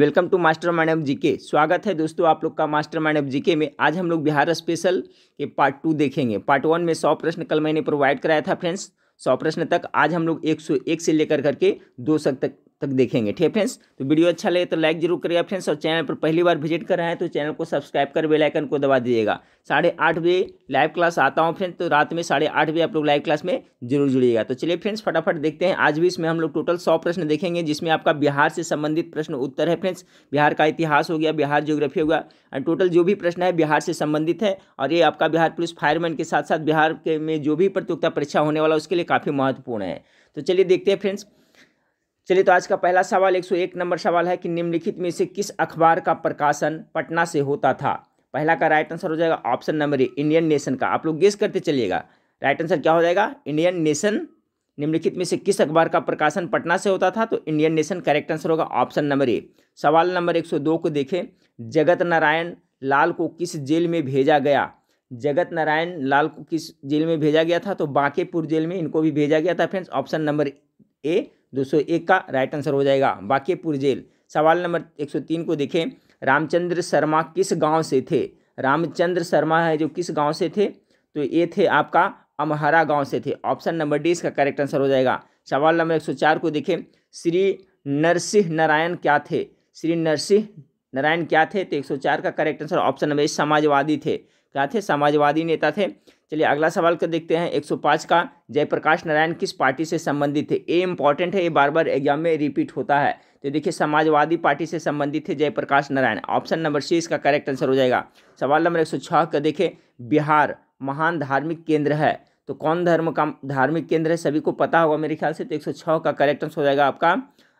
welcome to master mind of GK स्वागत है दोस्तों आप लोग का मास्टर माइंड ऑफ जीके में आज हम लोग बिहार स्पेशल के पार्ट टू देखेंगे पार्ट वन में सौ प्रश्न कल मैंने प्रोवाइड कराया था फ्रेंड्स सौ प्रश्न तक आज हम लोग एक सौ एक से लेकर करके दो सौ तक तक देखेंगे ठीक है फ्रेंड्स तो वीडियो अच्छा लगे तो लाइक जरूर करिएगा फ्रेंड्स और चैनल पर पहली बार विजिट कर रहे हैं तो चैनल को सब्सक्राइब कर बेल आइकन को दबा दीजिएगा साढ़े आठ बजे लाइव क्लास आता हूँ फ्रेंड्स तो रात में साढ़े आठ बजे आप लोग लाइव क्लास में जरूर जुड़िएगा तो चलिए फ्रेंड्स फटाफट देखते हैं आज भी इसमें हम लोग टोटल सौ प्रश्न देखेंगे जिसमें आपका बिहार से संबंधित प्रश्न उत्तर है फ्रेंड्स बिहार का इतिहास हो गया बिहार ज्योग्राफी हो गया एंड टोटल जो भी प्रश्न है बिहार से संबंधित है और ये आपका बिहार पुलिस फायरमैन के साथ साथ बिहार के में जो भी प्रतियोगिता परीक्षा होने वाला उसके लिए काफ़ी महत्वपूर्ण है तो चलिए देखते हैं फ्रेंड्स चलिए तो आज का पहला सवाल 101 नंबर सवाल है कि निम्नलिखित में से किस अखबार का प्रकाशन पटना से होता था पहला का राइट आंसर हो जाएगा option number A Indian nation का आप लोग गेस करते चलिएगा राइट आंसर क्या हो जाएगा इंडियन नेशन निम्नलिखित में से किस अखबार का प्रकाशन पटना से होता था तो इंडियन नेशन करेक्ट आंसर होगा ऑप्शन नंबर ए सवाल नंबर 102 को देखें जगत नारायण लाल को किस जेल में भेजा गया जगत नारायण लाल को किस जेल में भेजा गया था तो बांकेपुर जेल में इनको भी भेजा गया था फ्रेंड्स ऑप्शन नंबर ए दो सौ एक का राइट आंसर हो जाएगा बाकेपुर जेल सवाल नंबर एक सौ तीन को देखें रामचंद्र शर्मा किस गांव से थे रामचंद्र शर्मा है जो किस गांव से थे तो ये थे आपका अमहरा गांव से थे ऑप्शन नंबर डी इसका करेक्ट आंसर हो जाएगा सवाल नंबर एक सौ चार को देखें श्री नरसिंह नारायण क्या थे श्री नरसिंह नारायण क्या थे तो एक सौ चार का करेक्ट आंसर ऑप्शन नंबर समाजवादी थे क्या थे समाजवादी नेता थे चलिए अगला सवाल कर देखते हैं 105 का जयप्रकाश नारायण किस पार्टी से संबंधित थे ये इंपॉर्टेंट है ये बार बार एग्जाम में रिपीट होता है तो देखिए समाजवादी पार्टी से संबंधित थे Jayaprakash Narayan option number C इसका करेक्ट आंसर हो जाएगा सवाल नंबर 106 का देखें बिहार महान धार्मिक केंद्र है तो कौन धर्म का धार्मिक केंद्र है सभी को पता होगा मेरे ख्याल से तो एक का करेक्ट आंसर हो जाएगा आपका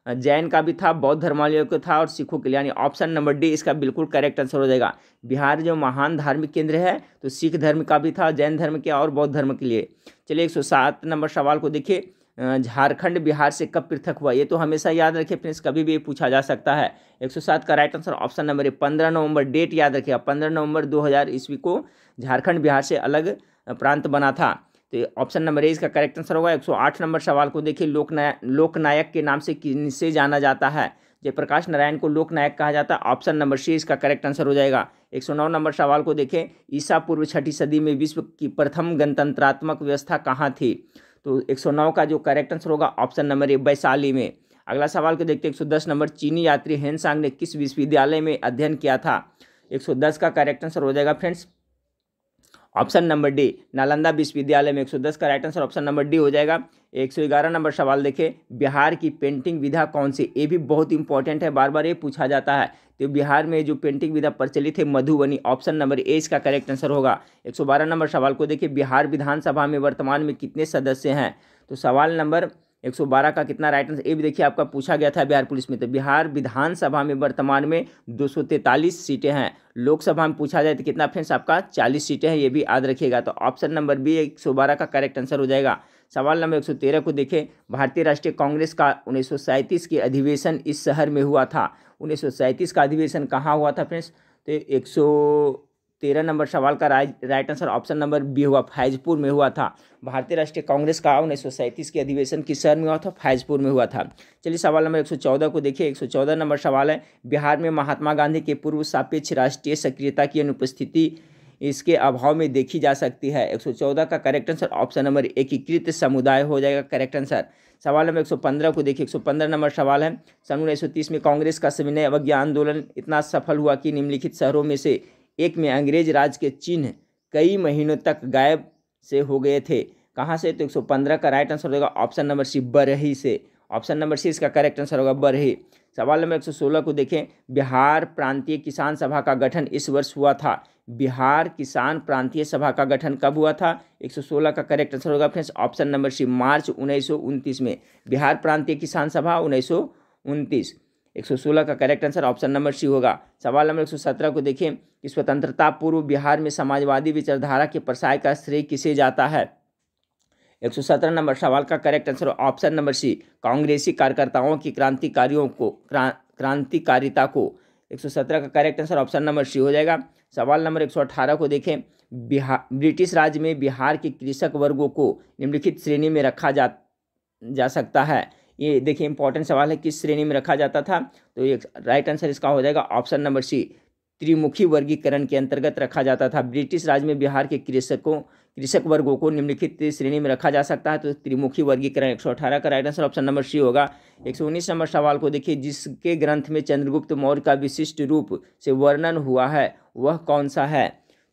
जैन का भी था बौद्ध धर्मावलियों का था और सिखों के लिए यानी ऑप्शन नंबर डी इसका बिल्कुल करेक्ट आंसर हो जाएगा बिहार जो महान धार्मिक केंद्र है तो सिख धर्म का भी था जैन धर्म के और बौद्ध धर्म के लिए चलिए एक नंबर सवाल को देखिए झारखंड बिहार से कब पृथक हुआ ये तो हमेशा याद रखिए फ्रेंड्स कभी भी पूछा जा सकता है एक का right answer option number A पंद्रह नवंबर डेट याद रखिएगा पंद्रह नवंबर दो ईस्वी को झारखंड बिहार से अलग प्रांत बना था तो ऑप्शन नंबर ए इसका करेक्ट आंसर होगा 108 नंबर सवाल को देखिए लोकनायक लोकनायक के नाम से किससे जाना जाता है जयप्रकाश नारायण को लोकनायक कहा जाता है ऑप्शन नंबर सी इसका करेक्ट आंसर हो जाएगा 109 नंबर सवाल को देखें ईसा पूर्व छठी सदी में विश्व की प्रथम गणतंत्रात्मक व्यवस्था कहाँ थी तो 109 का जो करेक्ट आंसर होगा ऑप्शन नंबर ए वैशाली में अगला सवाल को देखते हैं 110 नंबर चीनी यात्री हेनसांग ने किस विश्वविद्यालय में अध्ययन किया था एक का करेक्ट आंसर हो जाएगा friends option number D Nalanda विश्वविद्यालय में 110 का right answer option number D हो जाएगा 111 नंबर सवाल देखिए बिहार की पेंटिंग विधा कौन सी ये भी बहुत इंपॉर्टेंट है बार बार ये पूछा जाता है तो बिहार में जो पेंटिंग विधा प्रचलित है मधुबनी ऑप्शन नंबर ए इसका करेक्ट आंसर होगा 112 नंबर सवाल को देखिए बिहार विधानसभा में वर्तमान में कितने सदस्य हैं तो सवाल नंबर 112 का कितना राइट आंसर ये भी देखिए आपका पूछा गया था बिहार पुलिस में तो बिहार विधानसभा में वर्तमान में दो सीटें हैं लोकसभा में पूछा जाए तो कितना फ्रेंड्स आपका 40 सीटें हैं ये भी याद रखिएगा तो ऑप्शन नंबर बी 112 का करेक्ट आंसर हो जाएगा सवाल नंबर 113 को देखें भारतीय राष्ट्रीय कांग्रेस का उन्नीस के अधिवेशन इस शहर में हुआ था उन्नीस का अधिवेशन कहाँ हुआ था फ्रेंड्स तो एक तेरह नंबर सवाल का right answer option number B हुआ फैजपुर में हुआ था भारतीय राष्ट्रीय कांग्रेस का उन्नीस सौ सैंतीस के अधिवेशन किस शहर में हुआ था फैजपुर में हुआ था चलिए सवाल नंबर एक सौ चौदह को देखिए एक सौ चौदह नंबर सवाल है बिहार में महात्मा गांधी के पूर्व सापेक्ष राष्ट्रीय सक्रियता की अनुपस्थिति इसके अभाव में देखी जा सकती है एक सौ चौदह का करेक्ट आंसर ऑप्शन नंबर एकीकृत समुदाय हो जाएगा करेक्ट आंसर सवाल नंबर 115 को देखिए 115 नंबर सवाल है सन उन्नीस में कांग्रेस का सविनय अवज्ञा आंदोलन इतना सफल हुआ कि निम्नलिखित शहरों में से एक में अंग्रेज राज के चिन्ह कई महीनों तक गायब से हो गए थे कहाँ से तो 115 का राइट आंसर होगा ऑप्शन नंबर सी बरही से ऑप्शन नंबर सी इसका करेक्ट आंसर होगा बरही सवाल नंबर 116 को देखें बिहार प्रांतीय किसान सभा का गठन इस वर्ष हुआ था बिहार किसान प्रांतीय सभा का गठन कब हुआ था 116 का करेक्ट आंसर होगा फ्रेंड्स ऑप्शन नंबर सी मार्च उन्नीस में बिहार प्रांतीय किसान सभा उन्नीस 116 का correct answer option number C होगा सवाल नंबर 117 को देखें कि स्वतंत्रता पूर्व बिहार में समाजवादी विचारधारा के प्रसार का श्रेय किसे जाता है 117 नंबर सवाल का correct answer option number C कांग्रेसी कार्यकर्ताओं की क्रांतिकारियों को क्रां, क्रांतिकारिता को 117 का correct answer option number C हो जाएगा सवाल नंबर अठारह को देखें बिहार ब्रिटिश राज्य में बिहार के कृषक वर्गों को निम्नलिखित श्रेणी में रखा जा जा सकता है ये देखिए इंपॉर्टेंट सवाल है किस श्रेणी में रखा जाता था तो ये राइट आंसर इसका हो जाएगा ऑप्शन नंबर सी त्रिमुखी वर्गीकरण के अंतर्गत रखा जाता था ब्रिटिश राज में बिहार के कृषकों कृषक वर्गों को निम्नलिखित श्रेणी में रखा जा सकता है तो त्रिमुखी वर्गीकरण 118 का right answer option number C होगा 119 नंबर सवाल को देखिए जिसके ग्रंथ में चंद्रगुप्त मौर्य का विशिष्ट रूप से वर्णन हुआ है वह कौन सा है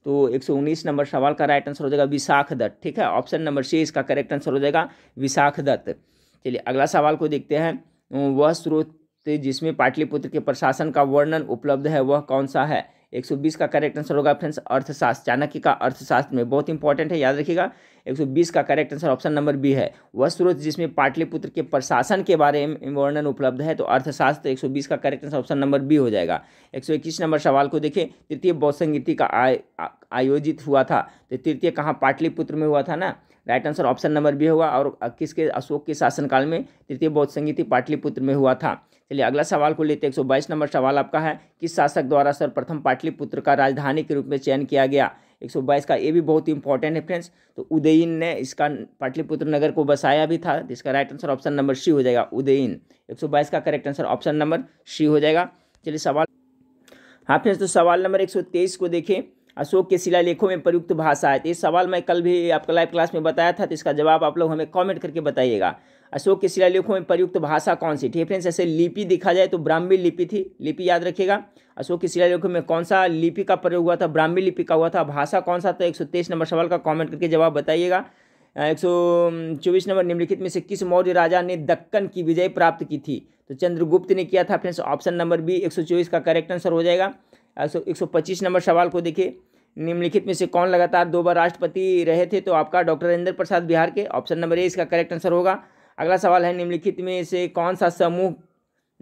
तो 119 नंबर सवाल का राइट आंसर हो जाएगा विशाख दत्त ठीक है ऑप्शन नंबर सी इसका करेक्ट आंसर हो जाएगा विशाख दत्त चलिए अगला सवाल को देखते हैं वह स्रोत जिसमें पाटलिपुत्र के प्रशासन का वर्णन उपलब्ध है वह कौन सा है 120 का करेक्ट आंसर होगा फ्रेंड्स अर्थशास्त्र चाणक्य का अर्थशास्त्र में बहुत इंपॉर्टेंट है याद रखिएगा 120 का correct answer option number B है वह स्रोत जिसमें पाटलिपुत्र के प्रशासन के बारे में वर्णन उपलब्ध है तो अर्थशास्त्र 120 का correct answer option number B हो जाएगा 121 नंबर सवाल को देखें तृतीय बौद्ध संगीति का आयोजित हुआ था तो तृतीय कहाँ पाटलिपुत्र में हुआ था ना right answer option number B होगा और किसके अशोक के शासनकाल में तृतीय बौद्ध संगीति पाटलिपुत्र में हुआ था चलिए अगला सवाल को लेते हैं एक नंबर सवाल आपका है किस शासक द्वारा सर्वप्रथम पाटलिपुत्र का राजधानी के रूप में चयन किया गया 122 का ये भी बहुत ही इंपॉर्टेंट है फ्रेंड्स तो उदयन ने इसका पाटलिपुत्र नगर को बसाया भी था जिसका right answer option number C हो जाएगा उदयन बाईस का correct answer option number C हो जाएगा चलिए सवाल हाँ फ्रेंड्स तो सवाल नंबर तेईस को देखें अशोक के शिलालेखों में प्रयुक्त भाषा है तो ये सवाल मैं कल भी आपका लाइव क्लास में बताया था तो इसका जवाब आप लोग हमें कमेंट करके बताइएगा अशोक के शिलालेखों में प्रयुक्त भाषा कौन सी ठीक है फ्रेंड्स ऐसे लिपि देखा जाए तो ब्राह्मी लिपि थी लिपि याद रखिएगा अशोक के शिलालेखों में कौन सा लिपि का प्रयोग हुआ था ब्राह्मी लिपि का हुआ था भाषा कौन सा था एक नंबर सवाल का कॉमेंट करके जवाब बताइएगा एक नंबर निम्नलिखित में से किस मौर्य राजा ने दक्कन की विजय प्राप्त की थी तो चंद्रगुप्त ने किया था फ्रेंड्स ऑप्शन नंबर बी एक का करेक्ट आंसर हो जाएगा एक सौ पच्चीस नंबर सवाल को देखिए निम्नलिखित में से कौन लगातार दो बार राष्ट्रपति रहे थे तो आपका डॉक्टर राजेंद्र प्रसाद बिहार के ऑप्शन नंबर ए इसका करेक्ट आंसर होगा अगला सवाल है निम्नलिखित में से कौन सा समूह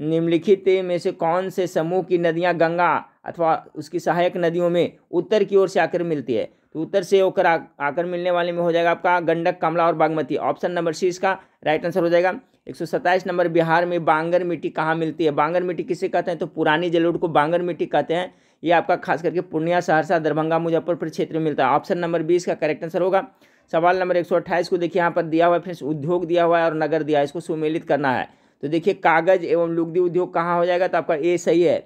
निम्नलिखित में से कौन से समूह की नदियाँ गंगा अथवा उसकी सहायक नदियों में उत्तर की ओर से आकर मिलती है तो उत्तर से होकर आकर मिलने वाले में हो जाएगा आपका गंडक कमला और बागमती ऑप्शन नंबर सी इसका राइट आंसर हो जाएगा एक नंबर बिहार में बांगर मिट्टी कहाँ मिलती है बांगर मिट्टी किसे कहते हैं तो पुरानी जलोड को बांगर मिट्टी कहते हैं ये आपका खास करके पूर्णिया सहरसा दरभंगा मुजफ्फरपुर क्षेत्र में मिलता है ऑप्शन नंबर बीस का करेक्ट आंसर होगा सवाल नंबर एक सौ अट्ठाईस को देखिए यहाँ पर दिया हुआ है फ्रेंड्स उद्योग दिया हुआ है और नगर दिया है इसको सुमेलित करना है तो देखिए कागज एवं लुगदी उद्योग कहाँ हो जाएगा तो आपका ए सही है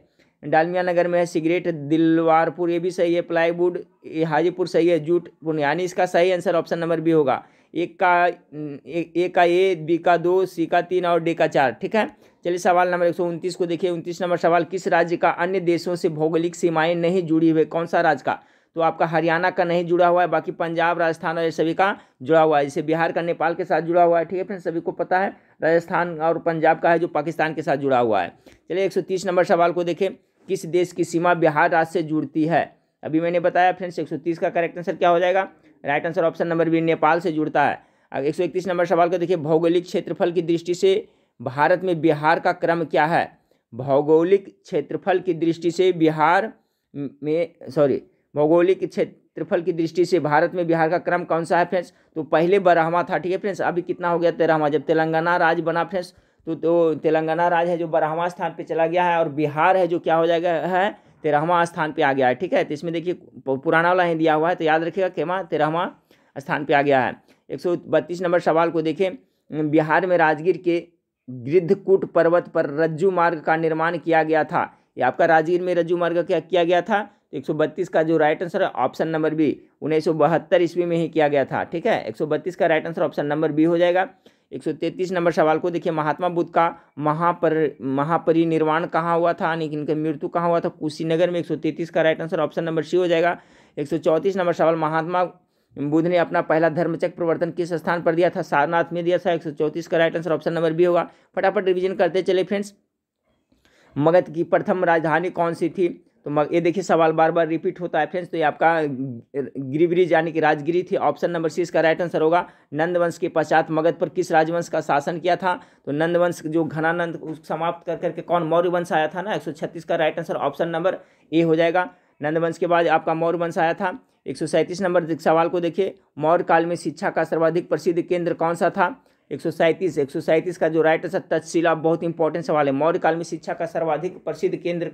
डालमिया नगर में है सिगरेट दिलवारपुर ये भी सही है प्लाईवुड हाजीपुर सही है जूट पूर्णिया यानी इसका सही आंसर ऑप्शन नंबर बी होगा एक का ए, का ए बी का दो सी का तीन और डी का चार ठीक है चलिए सवाल नंबर एक सौ उनतीस को देखिए उनतीस नंबर सवाल किस राज्य का अन्य देशों से भौगोलिक सीमाएं नहीं जुड़ी हुई कौन सा राज्य का तो आपका हरियाणा का नहीं जुड़ा हुआ है बाकी पंजाब राजस्थान और ये सभी का जुड़ा हुआ है जैसे बिहार का नेपाल के साथ जुड़ा हुआ है ठीक है फ्रेंड्स सभी को पता है राजस्थान और पंजाब का है जो पाकिस्तान के साथ जुड़ा हुआ है चलिए एक सौ तीस नंबर सवाल को देखें किस देश की सीमा बिहार राज्य से जुड़ती है अभी मैंने बताया फ्रेंड्स एक सौ तीस का करेक्ट आंसर क्या हो जाएगा right answer option number B Nepal से जुड़ता है अब एक नंबर सवाल को देखिए भौगोलिक क्षेत्रफल की दृष्टि से भारत में बिहार का क्रम क्या है भौगोलिक क्षेत्रफल की दृष्टि से बिहार में सॉरी भौगोलिक क्षेत्रफल की दृष्टि से भारत में बिहार का क्रम कौन सा है फ्रेंड्स तो पहले बारहवा था ठीक है फ्रेंड्स अभी कितना हो गया तेरहवा जब तेलंगाना राज बना फ्रेंड्स तो, तो तेलंगाना राज है जो बारहवा स्थान पर चला गया है और बिहार है जो क्या हो जाएगा है तेरहवा स्थान पे आ गया है ठीक है तो इसमें देखिए पुराना वाला ही दिया हुआ है तो याद रखिएगा केमा तेरहवा स्थान पे आ गया है एक नंबर सवाल को देखें बिहार में राजगीर के गृद्धकूट पर्वत पर रज्जू मार्ग का निर्माण किया गया था ये आपका राजगीर में रज्जू मार्ग क्या किया गया था तो एक सौ बत्तीस का जो राइट आंसर है ऑप्शन नंबर बी उन्नीस सौ बहत्तर ईस्वी में ही किया गया था ठीक है एक सौ बत्तीस का right answer option number B हो जाएगा 133 नंबर सवाल को देखिए महात्मा बुद्ध का महापर महापरिनिर्वाण कहाँ हुआ था यानी कि इनका मृत्यु कहाँ हुआ था कुशीनगर में 133 का right answer option number C हो जाएगा 134 नंबर सवाल महात्मा बुद्ध ने अपना पहला धर्मचक प्रवर्तन किस स्थान पर दिया था सारनाथ में दिया था चौंतीस का right answer option number B होगा फटाफट रिविजन करते चले फ्रेंड्स मगध की प्रथम राजधानी कौन सी थी तो ये देखिए सवाल बार बार रिपीट होता है फ्रेंड्स तो ये आपका गिरिवरी यानी कि राजगिरी थी ऑप्शन नंबर सी इसका राइट आंसर होगा नंदवंश के पश्चात मगध पर किस राजवंश का शासन किया था तो नंदवंश जो घनानंद समाप्त कर करके कौन मौर्य वंश आया था ना एक का right answer option number A हो जाएगा नंदवंश के बाद आपका मौर्य वंश आया था एक नंबर सवाल को देखिए मौर्य काल में शिक्षा का सर्वाधिक प्रसिद्ध केंद्र कौन सा था एक सौ सैंतीस एक सौ सैंतीस का जो राइट आंसर तत्शिला बहुत इंपॉर्टेंट सवाल है मौर्य काल में शिक्षा का सर्वाधिक प्रसिद्ध केंद्र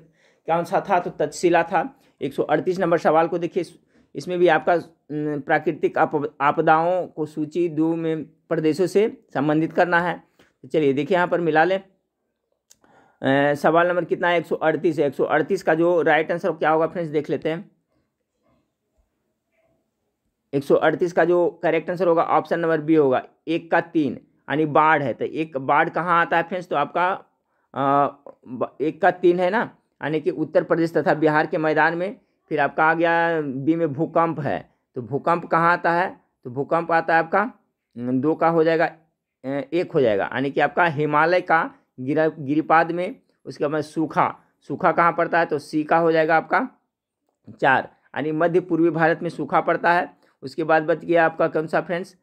कौन सा था तो तत्शिला था 138 नंबर सवाल को देखिए इसमें भी आपका प्राकृतिक आपदाओं को सूची दो में प्रदेशों से संबंधित करना है तो चलिए देखिए यहाँ पर मिला लें सवाल नंबर कितना है 138 सौ 138 का जो राइट आंसर क्या होगा फ्रेंड्स देख लेते हैं 138 का जो करेक्ट आंसर होगा ऑप्शन नंबर बी होगा एक का तीन यानी बाढ़ है तो एक बाढ़ कहाँ आता है फ्रेंड्स तो आपका आ, एक का तीन है ना यानी कि उत्तर प्रदेश तथा बिहार के मैदान में फिर आपका आ गया बी में भूकंप है तो भूकंप कहाँ आता है तो भूकंप आता है आपका दो का हो जाएगा एक हो जाएगा यानी कि आपका हिमालय का गिरा गिरिपाद में उसके बाद सूखा सूखा कहाँ पड़ता है तो सी का हो जाएगा आपका चार यानी मध्य पूर्वी भारत में सूखा पड़ता है उसके बाद बच गया आपका कौन सा फ्रेंड्स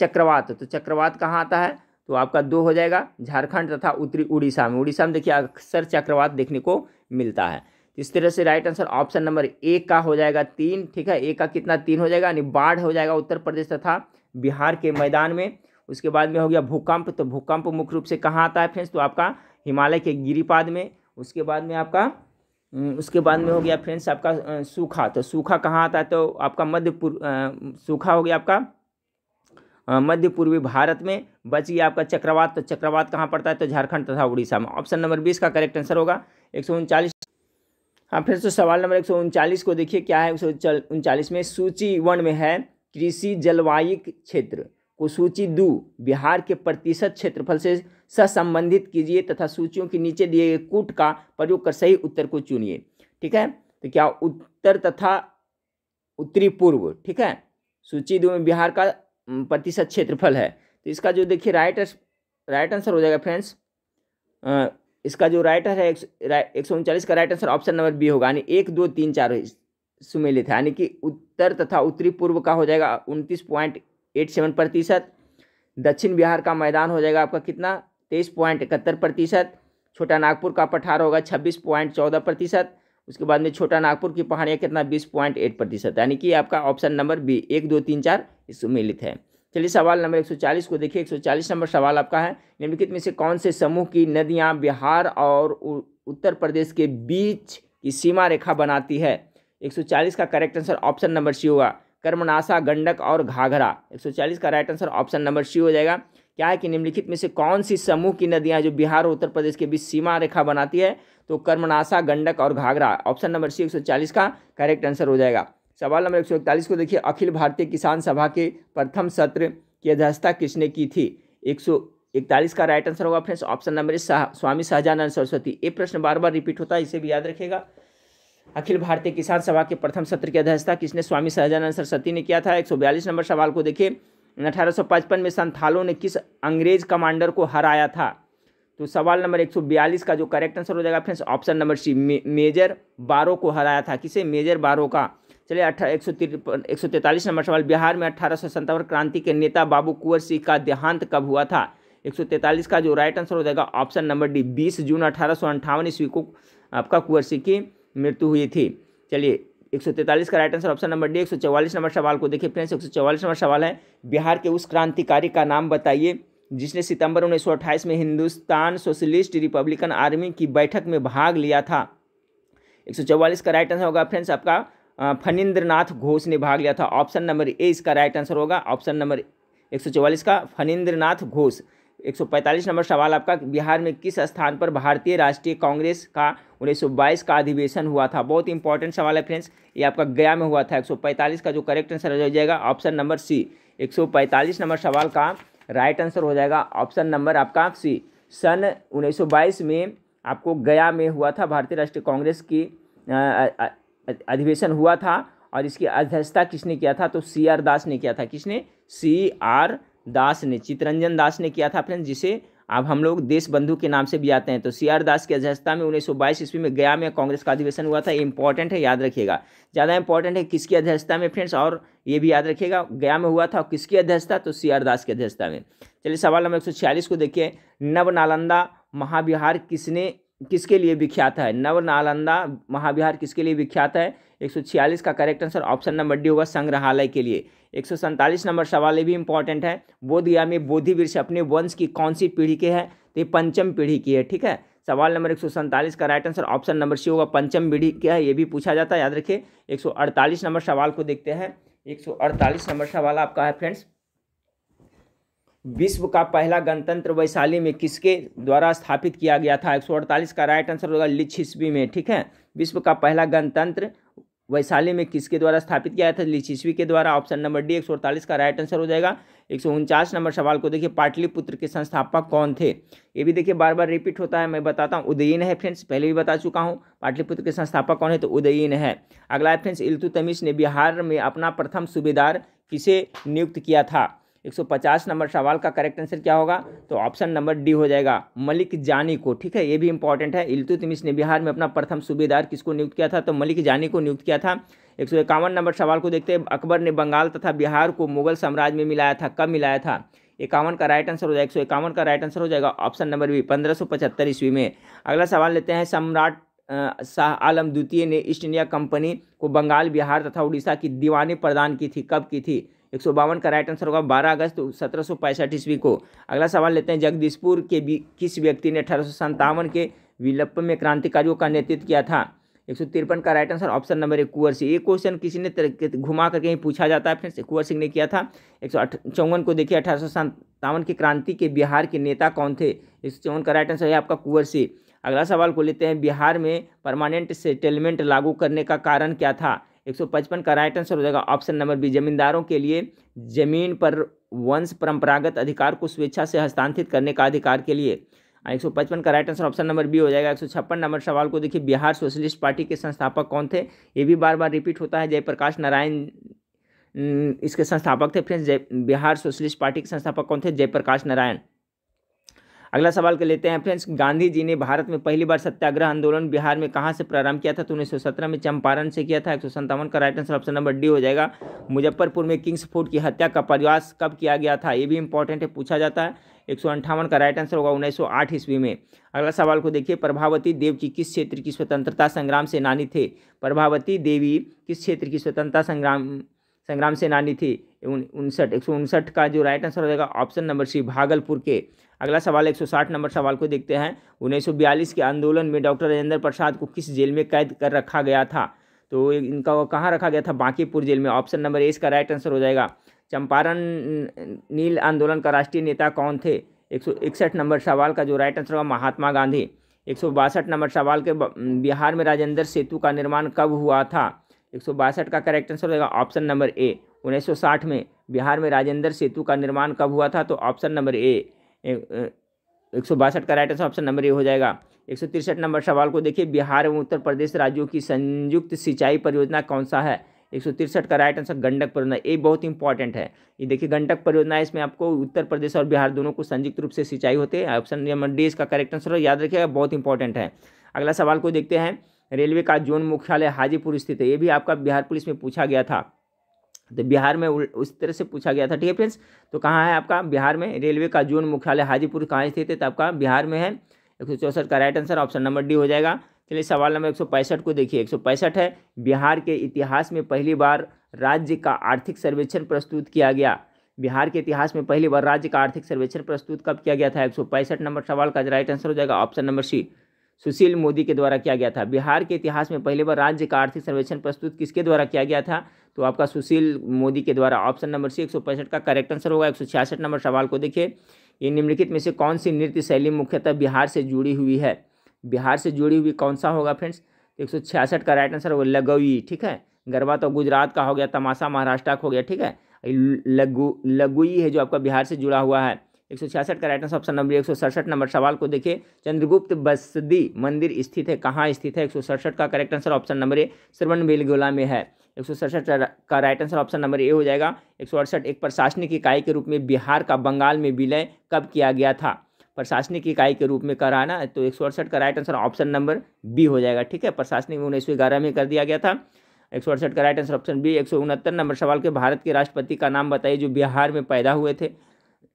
चक्रवात तो चक्रवात कहाँ आता है तो आपका दो हो जाएगा झारखंड तथा उत्तरी उड़ीसा में उड़ीसा में देखिए अक्सर चक्रवात देखने को मिलता है इस तरह से राइट आंसर ऑप्शन नंबर एक का हो जाएगा तीन ठीक है एक का कितना तीन हो जाएगा यानी बाढ़ हो जाएगा उत्तर प्रदेश तथा बिहार के मैदान में उसके बाद में हो गया भूकंप तो भूकंप मुख्य रूप से कहाँ आता है फ्रेंड्स तो आपका हिमालय के गिरिपाद में उसके बाद में आपका हम्म, उसके बाद में हो गया फ्रेंड्स आपका सूखा तो सूखा कहाँ आता है तो आपका मध्य सूखा हो गया आपका मध्य पूर्वी भारत में बची आपका चक्रवात तो चक्रवात कहाँ पड़ता है तो झारखंड तथा उड़ीसा में ऑप्शन नंबर बीस का करेक्ट आंसर होगा एक सौ उनचालीस हाँ फिर से सवाल नंबर एक सौ उनचालीस को देखिए क्या है एक सौ उनचालीस में सूची वन में है कृषि जलवायु क्षेत्र को सूची दो बिहार के प्रतिशत क्षेत्रफल से सहसंबंधित कीजिए तथा सूचियों के नीचे दिए गए कूट का प्रयोग कर सही उत्तर को चुनिए ठीक है तो क्या उत्तर तथा उत्तरी पूर्व ठीक है सूची दो में बिहार का प्रतिशत क्षेत्रफल है तो इसका जो देखिए राइट राइट आंसर हो जाएगा फ्रेंड्स इसका जो राइट है एक सौ उनचालीस का right answer option number B होगा यानी एक दो तीन चार सुमेलित है यानी कि उत्तर तथा उत्तरी पूर्व का हो जाएगा उनतीस पॉइंट एट सेवन प्रतिशत दक्षिण बिहार का मैदान हो जाएगा आपका कितना तेईस पॉइंट इकहत्तर प्रतिशत छोटा नागपुर का पठार होगा छब्बीस पॉइंट चौदह प्रतिशत उसके बाद में छोटा नागपुर की पहाड़ियाँ कितना बीस पॉइंट एट प्रतिशत यानी कि आपका ऑप्शन नंबर बी एक दो तीन चार सम्मिलित है चलिए सवाल नंबर 140 को देखिए 140 नंबर सवाल आपका है निम्नलिखित में से कौन से समूह की नदियाँ बिहार और उत्तर प्रदेश के बीच की सीमा रेखा बनाती है चालीस का correct answer option number C होगा कर्मनाशा गंडक और घाघरा चालीस का right answer option number C हो जाएगा क्या है कि निम्नलिखित में से कौन सी समूह की नदियाँ जो बिहार और उत्तर प्रदेश के बीच सीमा रेखा बनाती है तो कर्मनाशा गंडक और घाघरा ऑप्शन नंबर सी एक का करेक्ट आंसर हो जाएगा सवाल नंबर एक को देखिए अखिल भारतीय किसान सभा के प्रथम सत्र की अध्यक्षता किसने की थी एक इकतालीस का राइट आंसर होगा friends option number A Swami Sahajanand Saraswati ये प्रश्न बार बार रिपीट होता है इसे भी याद रखेगा अखिल भारतीय किसान सभा के प्रथम सत्र की अध्यक्षता किसने स्वामी सहजानंद सरस्वती ने किया था एक नंबर सवाल को देखिए अठारह में संथालों ने किस अंग्रेज कमांडर को हराया था तो सवाल नंबर 142 का जो करेक्ट आंसर हो जाएगा फ्रेंड्स ऑप्शन नंबर सी मे, मेजर बारो को हराया था किसे मेजर बारो का चलिए अठारह एक सौ तिरपन एक सौ तैंतालीस नंबर सवाल बिहार में अठारह सौ सत्तावन क्रांति के नेता बाबू कुंवर सिंह का देहांत कब हुआ था एक सौ तैंतालीस का जो राइट आंसर हो जाएगा ऑप्शन नंबर डी बीस जून अठारह सौ अंठावन ईस्वी को आपका कुंवर सिंह की मृत्यु हुई थी चलिए एक सौ तैंतालीस का right answer option number D एक सौ चौवालीस नंबर सवाल को देखिए फ्रेंड्स एक सौ चौवालीस नंबर सवाल है बिहार के उस क्रांतिकारी का नाम बताइए जिसने सितंबर 1928 में हिंदुस्तान सोशलिस्ट रिपब्लिकन आर्मी की बैठक में भाग लिया था 144 का राइट आंसर होगा फ्रेंड्स आपका फनिंद्र घोष ने भाग लिया था ऑप्शन नंबर ए इसका राइट आंसर होगा ऑप्शन नंबर 144 का फनिंद्र नाथ घोष 145 नंबर सवाल आपका बिहार में किस स्थान पर भारतीय राष्ट्रीय कांग्रेस का 1922 का अधिवेशन हुआ था बहुत इंपॉर्टेंट सवाल है फ्रेंड्स ये आपका गया में हुआ था 145 का जो करेक्ट आंसर हो जाएगा ऑप्शन नंबर सी 145 नंबर सवाल का राइट आंसर हो जाएगा ऑप्शन नंबर आपका सी सन उन्नीस में आपको गया में हुआ था भारतीय राष्ट्रीय कांग्रेस की अधिवेशन हुआ था और इसकी अध्यक्षता किसने किया था तो सी आर दास ने किया था किसने सी आर दास ने चितरंजन दास ने किया था फ्रेंड्स जिसे अब हम लोग देश बंधु के नाम से भी आते हैं तो सी आर दास की अध्यक्षता में 1922 ईस्वी में गया में कांग्रेस का अधिवेशन हुआ था इंपॉर्टेंट है याद रखिएगा ज़्यादा इंपॉर्टेंट है किसकी अध्यक्षता में फ्रेंड्स और ये भी याद रखिएगा गया में हुआ था किसकी अध्यक्षता तो सी आर दास की अध्यक्षता में चलिए सवाल नंबर एक को देखिए नव नालंदा महाविहार किसने किसके लिए विख्यात है नव नालंदा महाविहार किसके लिए विख्यात है 146 का correct answer option number D होगा संग्रहालय के लिए एक नंबर सवाल ये भी इंपॉर्टेंट है बोध गया में बोधि वृक्ष अपने वंश की कौन सी पीढ़ी के है तो ये पंचम पीढ़ी की है ठीक है सवाल नंबर एक का right answer option number C होगा पंचम पीढ़ी क्या है ये भी पूछा जाता है याद रखिए एक नंबर सवाल को देखते हैं 148 नंबर सवाल आपका है फ्रेंड्स विश्व का पहला गणतंत्र वैशाली में किसके द्वारा स्थापित किया गया था 148 का राइट आंसर होगा लिच्छिस्वी में ठीक है विश्व का पहला गणतंत्र वैशाली में किसके द्वारा स्थापित किया था लिचिस्वी के द्वारा ऑप्शन नंबर डी एक का राइट आंसर हो जाएगा एक नंबर सवाल को देखिए पाटलिपुत्र के संस्थापक कौन थे ये भी देखिए बार बार रिपीट होता है मैं बताता हूँ उदयीन है फ्रेंड्स पहले भी बता चुका हूँ पाटलिपुत्र के संस्थापक कौन है तो उदयीन है अगला है फ्रेंड्स इल्तुतमिश ने बिहार में अपना प्रथम सूबेदार किसे नियुक्त किया था 150 नंबर सवाल का करेक्ट आंसर क्या होगा तो ऑप्शन नंबर डी हो जाएगा मलिक जानी को ठीक है ये भी इंपॉर्टेंट है इलतुतमिश ने बिहार में अपना प्रथम सूबेदार किसको नियुक्त किया था तो मलिक जानी को नियुक्त किया था एक नंबर सवाल को देखते हैं अकबर ने बंगाल तथा बिहार को मुगल साम्राज्य में मिलाया था कब मिलाया था इक्यावन का राइट आंसर हो जाएगा एक सौ इक्यावन का राइट आंसर हो जाएगा ऑप्शन नंबर बी पंद्रह सौ पचहत्तर ईस्वी में अगला सवाल लेते हैं सम्राट शाह आलम द्वितीय ने ईस्ट इंडिया कंपनी को बंगाल बिहार तथा उड़ीसा की दीवानी प्रदान की थी कब की थी एक सौ बावन का राइट आंसर होगा बारह अगस्त सत्रह सौ पैंसठ ईस्वी को अगला सवाल लेते हैं जगदीशपुर के भी किस व्यक्ति ने अठारह के विलप में क्रांतिकारियों का नेतृत्व किया था एक सौ तिरपन का राइट आंसर ऑप्शन नंबर एक कुंवर सिंह ये क्वेश्चन किसी ने घुमा करके ही पूछा जाता है फ्रेंड्स कुंवर सिंह ने किया था एक सौ चौवन को देखिए अठारह की क्रांति के बिहार के नेता कौन थे एक सौ चौवन का राइट आंसर है आपका कुंवर सिंह अगला सवाल को लेते हैं बिहार में परमानेंट सेटलमेंट लागू करने का कारण क्या था 155 का राइट आंसर हो जाएगा ऑप्शन नंबर बी जमींदारों के लिए जमीन पर वंश परंपरागत अधिकार को स्वेच्छा से हस्तांतरित करने का अधिकार के लिए हाँ, एक सौ पचपन का right answer option number B हो जाएगा एक सौ छप्पन नंबर सवाल को देखिए बिहार सोशलिस्ट पार्टी के संस्थापक कौन थे ये भी बार बार रिपीट होता है जयप्रकाश नारायण इसके संस्थापक थे फ्रेंड्स बिहार सोशलिस्ट पार्टी के संस्थापक कौन थे जयप्रकाश नारायण अगला सवाल कर लेते हैं फ्रेंड्स गांधी जी ने भारत में पहली बार सत्याग्रह आंदोलन बिहार में कहाँ से प्रारंभ किया था तो उन्नीस में चंपारण से किया था एक का right answer option number D हो जाएगा मुजफ्फरपुर में किंग्स फोर्ट की हत्या का प्रयास कब किया गया था ये भी इंपॉर्टेंट है पूछा जाता है एक का राइट आंसर होगा उन्नीस ईस्वी में अगला सवाल को देखिए प्रभावती देव जी किस क्षेत्र की स्वतंत्रता संग्राम से नानी थे प्रभावती देवी किस क्षेत्र की स्वतंत्रता संग्राम संग्राम से नानी थी उनसठ एक का जो राइट आंसर हो जाएगा ऑप्शन नंबर सी भागलपुर के अगला सवाल 160 नंबर सवाल को देखते हैं उन्नीस के आंदोलन में डॉक्टर राजेंद्र प्रसाद को किस जेल में कैद कर रखा गया था तो इनका कहाँ रखा गया था बांकीपुर जेल में ऑप्शन नंबर ए इसका राइट आंसर हो जाएगा चंपारण नील आंदोलन का राष्ट्रीय नेता कौन थे एक नंबर सवाल का जो राइट आंसर होगा महात्मा गांधी एक नंबर सवाल के बिहार में राजेंद्र सेतु का निर्माण कब हुआ था एक का करेक्ट आंसर होगा ऑप्शन नंबर ए 1960 में बिहार में राजेंद्र सेतु का निर्माण कब हुआ था तो ऑप्शन नंबर ए एक सौ बासठ का right answer option number A हो जाएगा एक सौ तिरसठ नंबर सवाल को देखिए बिहार एवं उत्तर प्रदेश राज्यों की संयुक्त सिंचाई परियोजना कौन सा है एक सौ तिरसठ का राइट आंसर गंडक परियोजना ये बहुत इंपॉर्टेंट है ये देखिए गंडक परियोजना इसमें आपको उत्तर प्रदेश और बिहार दोनों को संयुक्त रूप से सिंचाई होते हैं ऑप्शन नंबर डी इसका करेक्ट आंसर हो याद रखिएगा बहुत इंपॉर्टेंट है अगला सवाल को देखते हैं रेलवे का जोन मुख्यालय हाजीपुर स्थित है ये भी आपका बिहार पुलिस में पूछा गया था तो बिहार में उस तरह से पूछा गया था ठीक है फ्रेंड्स तो कहाँ है आपका बिहार में रेलवे का जोन मुख्यालय हाजीपुर कहाँ स्थित है तो आपका बिहार में है एक का right answer option number D हो जाएगा चलिए सवाल नंबर एक को देखिए एक है बिहार के इतिहास में पहली बार राज्य का आर्थिक सर्वेक्षण प्रस्तुत किया गया बिहार के इतिहास में पहली बार राज्य का आर्थिक सर्वेक्षण प्रस्तुत कब किया गया था एक नंबर सवाल का राइट आंसर हो जाएगा option number C Sushil Modi के द्वारा किया गया था बिहार के इतिहास में पहली बार राज्य का आर्थिक सर्वेक्षण प्रस्तुत किसके द्वारा किया गया था तो आपका सुशील मोदी के द्वारा ऑप्शन नंबर सी एक का करेक्ट आंसर होगा एक नंबर सवाल को देखिए ये निम्नलिखित में से कौन सी नृत्य शैली मुख्यतः बिहार से जुड़ी हुई है बिहार से जुड़ी हुई कौन सा होगा फ्रेंड्स एक का राइट आंसर होगा लगौई ठीक है गरबा तो गुजरात का हो गया तमाशा महाराष्ट्र का हो गया ठीक है लगु लगुई है जो आपका बिहार से जुड़ा हुआ है एक सौ छियासठ का राइट आंसर ऑप्शन नंबर एक सौ सड़सठ नंबर सवाल को देखिए चंद्रगुप्त बसदी मंदिर स्थित है कहाँ स्थित है एक सौ सड़सठ का correct answer option number A Belagola में है एक सौ सड़सठ का right answer option number A हो जाएगा एक सौ अड़सठ एक प्रशासनिक इकाई के रूप में बिहार का बंगाल में विलय कब किया गया था प्रशासनिक इकाई के रूप में कराना तो एक सौ अड़सठ का right answer option number B हो जाएगा ठीक है प्रशासनिक में उन्नीस सौ ग्यारह में कर दिया गया था एक सौ अड़सठ का राइट आंसर ऑप्शन बी एक सौ उनहत्तर नंबर सवाल के भारत के राष्ट्रपति का नाम बताइए जो बिहार में पैदा हुए थे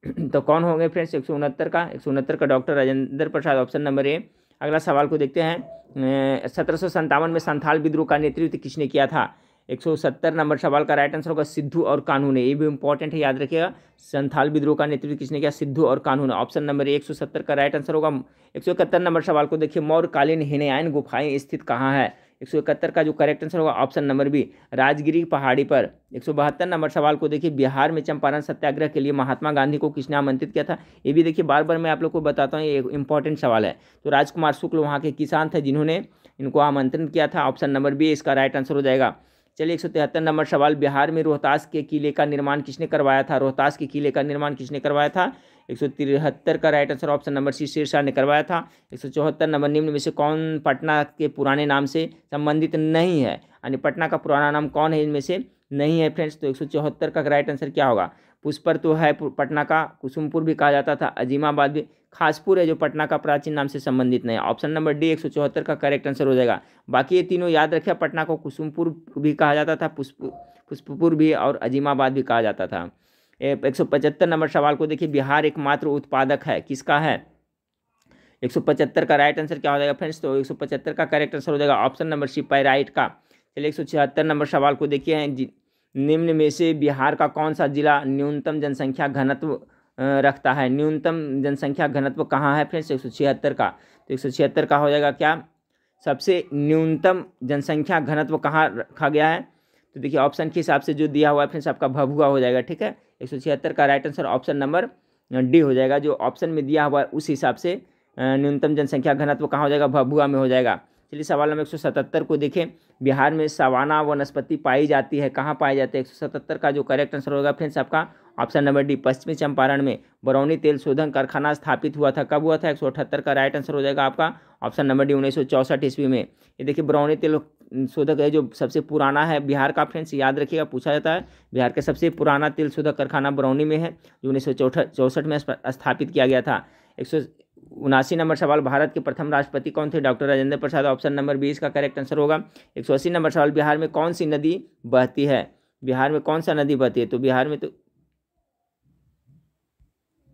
तो कौन होंगे फ्रेंड्स एक का एक का doctor Rajendra Prasad option number A अगला सवाल को देखते हैं सत्रह में संथाल विद्रोह का नेतृत्व किसने किया था 170 नंबर सवाल का राइट आंसर होगा सिद्धू और कानून ये भी इंपॉर्टेंट है याद रखिएगा संथाल विद्रोह का नेतृत्व किसने किया सिद्धू और कानून ऑप्शन नंबर एक सौ सत्तर का राइट आंसर होगा एक सौ इकहत्तर नंबर सवाल को देखिए मौर्यकालीन हिनायन गुफाएं स्थित कहाँ है एक सौ इकहत्तर का जो करेक्ट आंसर होगा ऑप्शन नंबर बी राजगिरी पहाड़ी पर एक सौ बहत्तर नंबर सवाल को देखिए बिहार में चंपारण सत्याग्रह के लिए महात्मा गांधी को किसने आमंत्रित किया था ये भी देखिए बार बार मैं आप लोग को बताता हूँ ये एक इंपॉर्टेंट सवाल है तो राजकुमार शुक्ल वहाँ के किसान थे जिन्होंने इनको आमंत्रित किया था ऑप्शन नंबर बी इसका राइट आंसर हो जाएगा चलिए एक सौ तिहत्तर नंबर सवाल बिहार में रोहतास के किले का निर्माण किसने करवाया था रोहतास के किले का निर्माण किसने करवाया था एक का right answer option number C Shershah ने करवाया था एक नंबर निम्न में से कौन पटना के पुराने नाम से संबंधित नहीं है यानी पटना का पुराना नाम कौन है इनमें से नहीं है फ्रेंड्स तो एक का राइट आंसर क्या होगा पुष्पर तो है पटना का कुसुमपुर भी कहा जाता था अजीमाबाद भी खासपुर है जो पटना का प्राचीन नाम से संबंधित नहीं है ऑप्शन नंबर डी एक का करेक्ट आंसर हो जाएगा बाकी ये तीनों याद रखिए पटना को कुसुमपुर भी कहा जाता था पुष्प पुष्पपुर भी और अजीमाबाद भी कहा जाता था एक सौ पचहत्तर नंबर सवाल को देखिए बिहार एकमात्र उत्पादक है किसका है एक सौ पचहत्तर का राइट आंसर क्या हो जाएगा फ्रेंड्स तो एक सौ पचहत्तर का करेक्ट आंसर हो जाएगा ऑप्शन नंबर सी पैराइट का चलिए एक सौ छिहत्तर नंबर सवाल को देखिए निम्न में से बिहार का कौन सा जिला न्यूनतम जनसंख्या घनत्व रखता है न्यूनतम जनसंख्या घनत्व कहाँ है फ्रेंड्स एक सौ छिहत्तर का तो एक सौ छिहत्तर का हो जाएगा क्या सबसे न्यूनतम जनसंख्या घनत्व कहाँ रखा गया है तो देखिए ऑप्शन के हिसाब से जो दिया हुआ है फ्रेंड्स आपका भभुआ हो जाएगा ठीक है एक का right answer option number D हो जाएगा जो ऑप्शन में दिया हुआ है उस हिसाब से न्यूनतम जनसंख्या घनत्व कहाँ हो जाएगा भभुआ में हो जाएगा चलिए सवाल नंबर सतहत्तर को देखें बिहार में सवाना वनस्पति पाई जाती है कहाँ पाई जाती है सतहत्तर का जो करेक्ट आंसर होगा फ्रेंड्स आपका ऑप्शन नंबर डी पश्चिमी चंपारण में बरौनी तेल शोधन कारखाना स्थापित हुआ था कब हुआ था अठहत्तर का राइट आंसर हो जाएगा आपका ऑप्शन नंबर डी उन्नीस ईस्वी में ये देखिए बरौनी तेल शोधक है जो सबसे पुराना है बिहार का फ्रेंड्स याद रखिएगा पूछा जाता है बिहार का सबसे पुराना तिल शोधक कारखाना बरौनी में है जो उन्नीस चौसठ में स्थापित किया गया था एक सौ उनासी नंबर सवाल भारत के प्रथम राष्ट्रपति कौन थे doctor Rajendra Prasad option number बीस का करेक्ट आंसर होगा एक सौ अस्सी नंबर सवाल बिहार में कौन सी नदी बहती है बिहार में कौन सा नदी बहती है तो बिहार में तो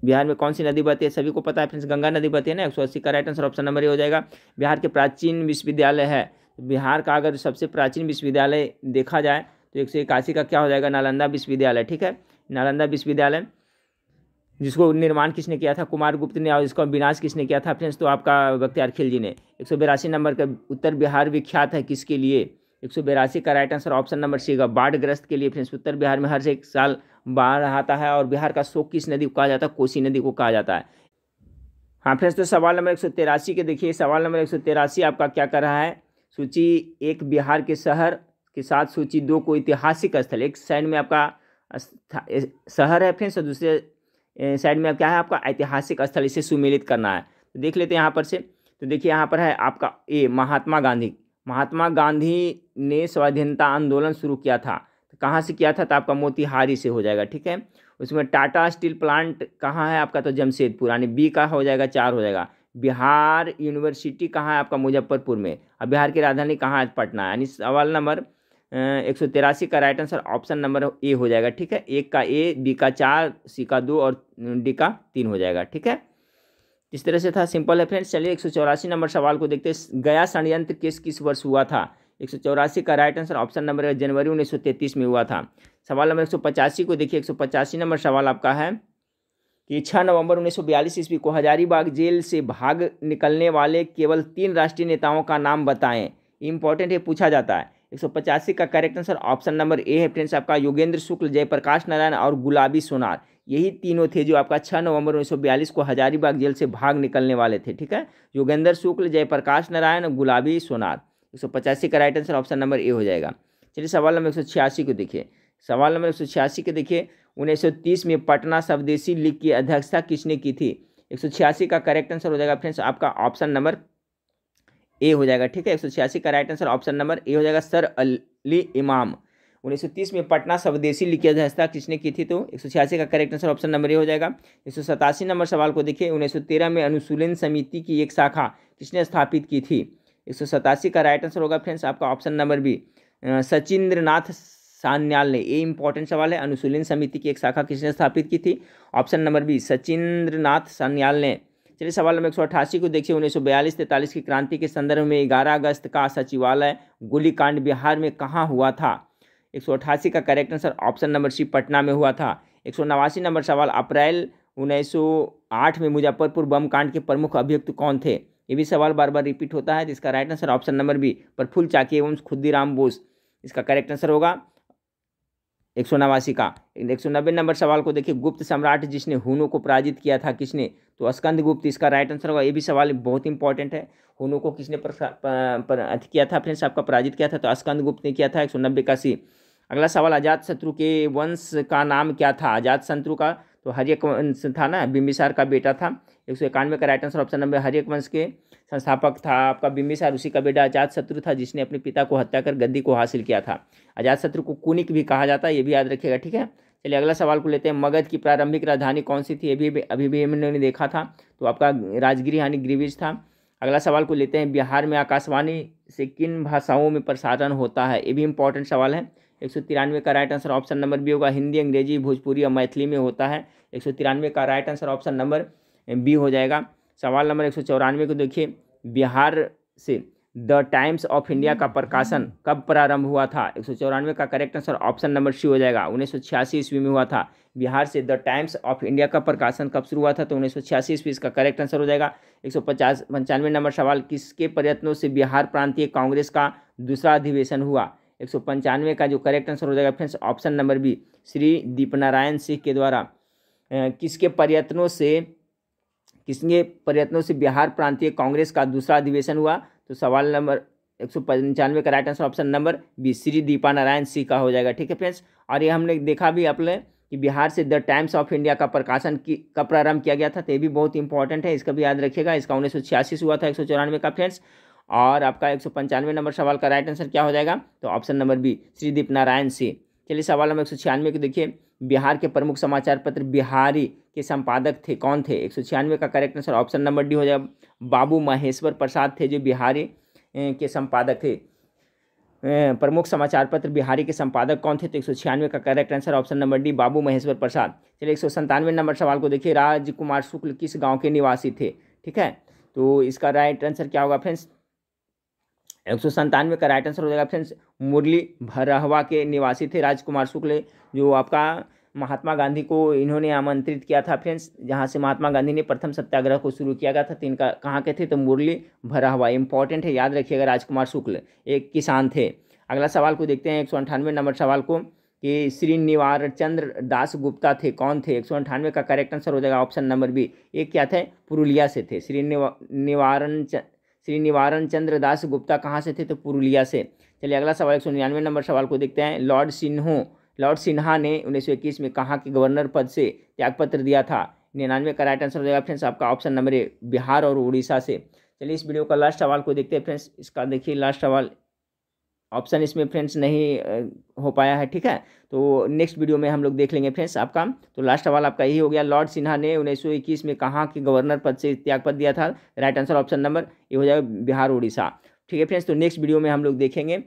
बिहार में कौन सी नदी बहती है सभी को पता है फ्रेंड्स गंगा नदी बहती है ना एक सौ अस्सी का right answer option number A हो जाएगा बिहार के प्राचीन विश्वविद्यालय है बिहार का अगर सबसे प्राचीन विश्वविद्यालय देखा जाए तो एक सौ इक्यासी का क्या हो जाएगा नालंदा विश्वविद्यालय ठीक है नालंदा विश्वविद्यालय जिसको निर्माण किसने किया था कुमार गुप्त ने और इसका विनाश किसने किया था फ्रेंड्स तो आपका बख्तियार खिलजी जी ने एक नंबर का उत्तर बिहार विख्यात है किसके लिए एक सौ का right answer option number C का बाढ़ग्रस्त के लिए फ्रेंड्स उत्तर बिहार में हर एक साल बाढ़ आता है और बिहार का शोक किस नदी को कहा जाता है कोसी नदी को कहा जाता है हाँ फ्रेंड्स तो सवाल नंबर एक सौ के देखिए सवाल नंबर एक सौ आपका क्या कर रहा है सूची एक बिहार के शहर के साथ सूची दो को ऐतिहासिक स्थल एक साइड में आपका शहर है फ्रेंड्स और दूसरे साइड में क्या है आपका ऐतिहासिक स्थल इसे सुमेलित करना है तो देख लेते हैं यहाँ पर से तो देखिए यहाँ पर है आपका ए महात्मा गांधी महात्मा गांधी ने स्वाधीनता आंदोलन शुरू किया था तो कहाँ से किया था तो आपका मोतिहारी से हो जाएगा ठीक है उसमें टाटा स्टील प्लांट कहाँ है आपका तो जमशेदपुर यानी बी का हो जाएगा चार हो जाएगा बिहार यूनिवर्सिटी कहाँ है आपका मुजफ्फरपुर में अब बिहार की राजधानी कहाँ है पटना यानी सवाल नंबर एक सौ तिरासी का right answer option number A हो जाएगा ठीक है एक का ए बी का चार सी का दो और डी का तीन हो जाएगा ठीक है इस तरह से था सिंपल है फ्रेंड्स चलिए एक सौ चौरासी नंबर सवाल को देखते हैं गया षडयंत्र किस किस वर्ष हुआ था एक सौ चौरासी का राइट आंसर ऑप्शन नंबर जनवरी उन्नीस सौ तैंतीस में हुआ था सवाल नंबर एक सौ पचासी को देखिए एक सौ पचासी नंबर सवाल आपका है कि 6 नवंबर 1942 ईस्वी को हजारीबाग जेल से भाग निकलने वाले केवल तीन राष्ट्रीय नेताओं का नाम बताएं इंपॉर्टेंट है पूछा जाता है एक का correct answer option number A है फ्रेंड्स आपका योगेंद्र शुक्ल जयप्रकाश नारायण और गुलाबी सोनार यही तीनों थे जो आपका 6 नवंबर 1942 को हजारीबाग जेल से भाग निकलने वाले थे ठीक है योगेंद्र शुक्ल जयप्रकाश नारायण गुलाबी सोनार एक का right answer option number A हो जाएगा चलिए सवाल नंबर एक को देखिए सवाल नंबर एक के देखिए 1930 में पटना स्वदेशी लीग की अध्यक्षता किसने की थी एक का करेक्ट आंसर हो जाएगा फ्रेंड्स आपका ऑप्शन नंबर ए हो जाएगा ठीक है एक का right answer option number A हो जाएगा सर अली इमाम 1930 में पटना स्वदेशी लीग की अध्यक्षता किसने की थी तो एक का correct answer option number A हो जाएगा एक नंबर सवाल को देखिए 1913 में अनुशूलन समिति की एक शाखा किसने स्थापित की थी एक का राइट आंसर होगा फ्रेंड्स आपका option number B Sachindranath Sanyal ने ये इंपॉर्टेंट सवाल है अनुशीलन समिति की एक शाखा किसने स्थापित की थी option number B Sachindranath Sanyal ने चलिए सवाल नंबर एक सौ अठासी को देखिए उन्नीस सौ बयालीस तैंतालीस की क्रांति के संदर्भ में ग्यारह अगस्त का सचिवालय गोलीकांड बिहार में कहाँ हुआ था एक सौ अट्ठासी का correct answer option number C Patna में हुआ था एक सौ नवासी नंबर सवाल अप्रैल उन्नीस सौ आठ में मुजफ्फरपुर बम कांड के प्रमुख अभियुक्त कौन थे ये भी सवाल बार बार रिपीट होता है जिसका right answer option number B Prafulla Chaki एवं खुद्दीराम बोस इसका करेक्ट आंसर होगा एक सौ नवासी का एक सौ नब्बे नंबर सवाल को देखिए गुप्त सम्राट जिसने हुनों को पराजित किया था किसने तो स्कंद गुप्त इसका राइट आंसर होगा ये भी सवाल बहुत इंपॉर्टेंट है हुनों को किसने पर, पर, पर किया था फ्रेंड्स आपका पराजित किया था तो स्कंद गुप्त ने किया था एक सौ नब्बे का सी अगला सवाल आजाद शत्रु के वंश का नाम क्या था आजाद शत्रु का तो हरियक वंश था ना बिम्बिसार का बेटा था एक सौ इक्यानवे का राइट आंसर ऑप्शन नंबर हरियक वंश के संस्थापक था आपका बिम्बिसार उसी का बेटा अजात शत्रु था जिसने अपने पिता को हत्या कर गद्दी को हासिल किया था अजात शत्रु को कुनिक भी कहा जाता है ये भी याद रखिएगा ठीक है चलिए अगला सवाल को लेते हैं मगध की प्रारंभिक राजधानी कौन सी थी ये भी अभी भी हमने देखा था तो आपका राजगिरी हानि ग्रीविज था अगला सवाल को लेते हैं बिहार में आकाशवाणी से किन भाषाओं में प्रसारण होता है ये भी इंपॉर्टेंट सवाल है एक सौ तिरानवे का right answer option number B होगा हिंदी अंग्रेजी भोजपुरी और मैथिली में होता है एक सौ तिरानवे का right answer option number B हो जाएगा सवाल नंबर एक सौ चौरानवे को देखिए बिहार से द टाइम्स ऑफ इंडिया का प्रकाशन कब प्रारंभ हुआ था एक सौ चौरानवे का correct answer option number C हो जाएगा उन्नीस सौ छियासी ईस्वी में हुआ था बिहार से द टाइम्स ऑफ इंडिया का प्रकाशन कब शुरू हुआ था तो उन्नीस सौ छियासी ईस्वी इसका करेक्ट आंसर हो जाएगा एक सौ पचास पंचानवे नंबर सवाल किसके प्रयत्नों से बिहार प्रांतीय कांग्रेस का दूसरा अधिवेशन हुआ एक सौ पंचानवे का जो करेक्ट आंसर हो जाएगा friends option number B Shri Deepnarayan Singh के द्वारा किसके प्रयत्नों से किसके प्रयत्नों से बिहार प्रांतीय कांग्रेस का दूसरा अधिवेशन हुआ तो सवाल नंबर एक सौ पंचानवे का right answer option number B Shri Deepa Narayan Singh का हो जाएगा ठीक है फ्रेंड्स और ये हमने देखा भी आपने कि बिहार से द टाइम्स ऑफ इंडिया का प्रकाशन की का प्रारंभ किया गया था तो ये भी बहुत इंपॉर्टेंट है इसका भी याद रखिएगा इसका उन्नीस सौ छियासी से हुआ था एक सौ चौरानवे का फ्रेंड्स और आपका एक सौ पंचानवे नंबर सवाल का राइट आंसर क्या हो जाएगा तो option number B Shrideep Narayan Singh चलिए सवाल नंबर एक सौ छियानवे को देखिए बिहार के प्रमुख समाचार पत्र बिहारी के संपादक थे कौन थे एक का correct answer option number D हो जाए बाबू महेश्वर प्रसाद थे जो बिहारी के संपादक थे प्रमुख समाचार पत्र बिहारी के संपादक कौन थे तो एक सौ छियानवे का correct answer option number D बाबू महेश्वर प्रसाद चलिए एक सौ संतानवे नंबर सवाल को देखिए राजकुमार शुक्ल किस गांव के निवासी थे ठीक है तो इसका राइट आंसर क्या होगा फ्रेंड्स एक सौ संतानवे का राइट आंसर हो जाएगा फ्रेंड्स मुरली भरहवा के निवासी थे राजकुमार शुक्ल जो आपका महात्मा गांधी को इन्होंने आमंत्रित किया था फ्रेंड्स जहाँ से महात्मा गांधी ने प्रथम सत्याग्रह को शुरू किया गया था तो इनका कहाँ के थे तो मुरली भरहवा इंपॉर्टेंट है याद रखिएगा राजकुमार शुक्ल एक किसान थे अगला सवाल को देखते हैं एक सौ अंठानवे नंबर सवाल को कि श्रीनिवार चंद्र दास गुप्ता थे कौन थे एक सौ अंठानवे का करेक्ट आंसर हो जाएगा ऑप्शन नंबर बी एक क्या थे पुरुलिया से थे श्री निवारण श्री निवारण चंद्र दास गुप्ता कहाँ से थे तो पुरुलिया से चलिए अगला सवाल एक सौ निन्यानवे नंबर सवाल को देखते हैं लॉर्ड सिन्हो लॉर्ड सिन्हा ने उन्नीस में कहाँ के गवर्नर पद से त्यागपत्र दिया था निन्यानवे का राइट आंसर हो जाएगा फ्रेंड्स आपका ऑप्शन नंबर ए बिहार और उड़ीसा से चलिए इस वीडियो का लास्ट सवाल को देखते हैं फ्रेंड्स इसका देखिए लास्ट सवाल ऑप्शन इसमें फ्रेंड्स नहीं हो पाया है ठीक है तो नेक्स्ट वीडियो में हम लोग देख लेंगे फ्रेंड्स आपका तो लास्ट सवाल आपका यही हो गया लॉर्ड सिन्हा ने 1921 में कहाँ के गवर्नर पद से त्यागपद दिया था राइट आंसर ऑप्शन नंबर ये हो जाएगा बिहार उड़ीसा ठीक है फ्रेंड्स तो नेक्स्ट वीडियो में हम लोग देखेंगे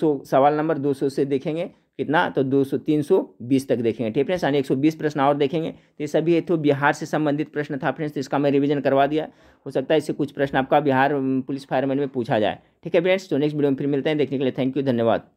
सौ सवाल नंबर सौ से देखेंगे कितना तो दो सौ तीन सौ बीस तक देखेंगे ठीक फ्रेंड्स यानी एक सौ बीस प्रश्न और देखेंगे तो ये सभी हेतु तो बिहार से संबंधित प्रश्न था फ्रेंड्स तो इसका मैं रिवीजन करवा दिया हो सकता है इससे कुछ प्रश्न आपका बिहार पुलिस फायरमैन में पूछा जाए ठीक है फ्रेंड्स तो नेक्स्ट वीडियो में फिर मिलते हैं देखने के लिए थैंक यू धन्यवाद